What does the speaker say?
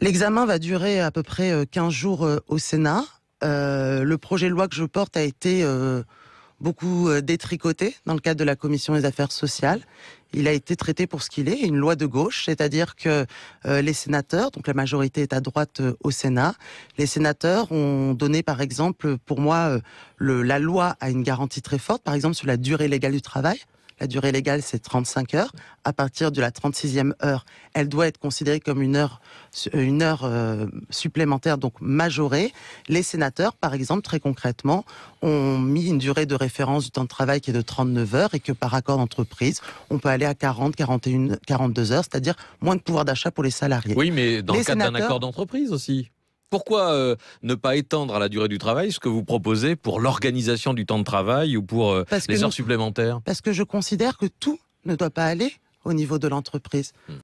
L'examen va durer à peu près 15 euh, jours euh, au Sénat. Euh, le projet de loi que je porte a été beaucoup détricoté dans le cadre de la commission des affaires sociales. Il a été traité pour ce qu'il est, une loi de gauche, c'est-à-dire que les sénateurs, donc la majorité est à droite au Sénat, les sénateurs ont donné par exemple, pour moi, la loi a une garantie très forte, par exemple sur la durée légale du travail. La durée légale, c'est 35 heures. À partir de la 36e heure, elle doit être considérée comme une heure, une heure euh, supplémentaire, donc majorée. Les sénateurs, par exemple, très concrètement, ont mis une durée de référence du temps de travail qui est de 39 heures et que par accord d'entreprise, on peut aller à 40, 41, 42 heures, c'est-à-dire moins de pouvoir d'achat pour les salariés. Oui, mais dans le cadre d'un accord d'entreprise aussi. Pourquoi euh, ne pas étendre à la durée du travail ce que vous proposez pour l'organisation du temps de travail ou pour euh, les heures supplémentaires Parce que je considère que tout ne doit pas aller au niveau de l'entreprise. Hmm.